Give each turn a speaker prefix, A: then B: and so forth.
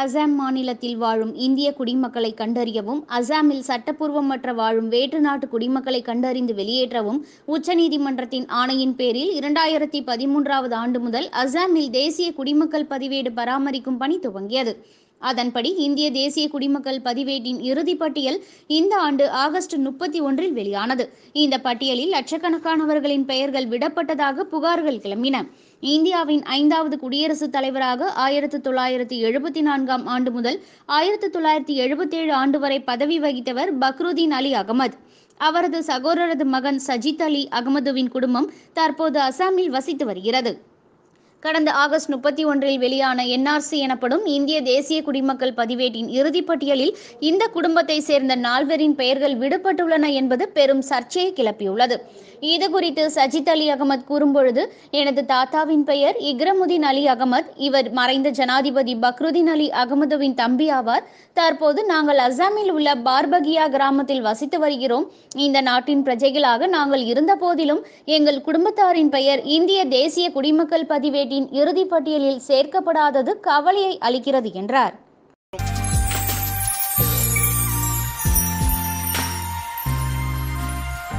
A: அசாம் மாநிலத்தில் வாழும் இந்திய குடிமக்களை கண்டறியவும் அசாமில் சட்டப்பூர்வமற்ற வாழும் வேற்று நாட்டு குடிமக்களை கண்டறிந்து வெளியேற்றவும் உச்சநீதிமன்றத்தின் ஆணையின் பேரில் இரண்டாயிரத்தி பதிமூன்றாவது ஆண்டு முதல் அசாமில் தேசிய குடிமக்கள் பதிவேடு பராமரிக்கும் பணி துவங்கியது அதன்படி இந்திய தேசிய குடிமக்கள் பதிவேட்டின் இறுதி பட்டியல் இந்த ஆண்டு ஆகஸ்ட் முப்பத்தி ஒன்றில் வெளியானது இந்த பட்டியலில் லட்சக்கணக்கானவர்களின் பெயர்கள் விடப்பட்டதாக புகார்கள் கிளம்பின இந்தியாவின் ஐந்தாவது குடியரசுத் தலைவராக ஆயிரத்து தொள்ளாயிரத்து எழுபத்தி நான்காம் ஆண்டு முதல் தொள்ளாயிரத்து எழுபத்தி எழுபத்தேழு ஆண்டு வரை பதவி வகித்தவர் பக்ருதீன் அலி அகமது அவரது சகோதரரது மகன் சஜித் அலி அகமதுவின் குடும்பம் தற்போது அசாமில் வசித்து வருகிறது கடந்த ஆகஸ்ட் முப்பத்தி ஒன்றில் வெளியான என்ஆர்சி எனப்படும் இந்திய தேசிய குடிமக்கள் பதிவேட்டின் இறுதிப்பட்டியலில் இந்த குடும்பத்தை சேர்ந்த நால்வரின் பெயர்கள் விடுபட்டுள்ளன என்பது பெரும் சர்ச்சையை கிளப்பியுள்ளது இது குறித்து சஜித் அலி அகமது கூறும்பொழுது எனது தாத்தாவின் பெயர் இக்ரமுதீன் அலி அகமது இவர் மறைந்த ஜனாதிபதி பக்ருதீன் அலி அகமதுவின் தம்பி ஆவார் தற்போது நாங்கள் அசாமில் உள்ள பார்பகியா கிராமத்தில் வசித்து வருகிறோம் இந்த நாட்டின் பிரஜைகளாக நாங்கள் இருந்த போதிலும் எங்கள் குடும்பத்தாரின் பெயர் இந்திய தேசிய குடிமக்கள் பதிவேட்டில் பட்டியலில் சேர்க்கப்படாதது கவலையை அளிக்கிறது என்றார்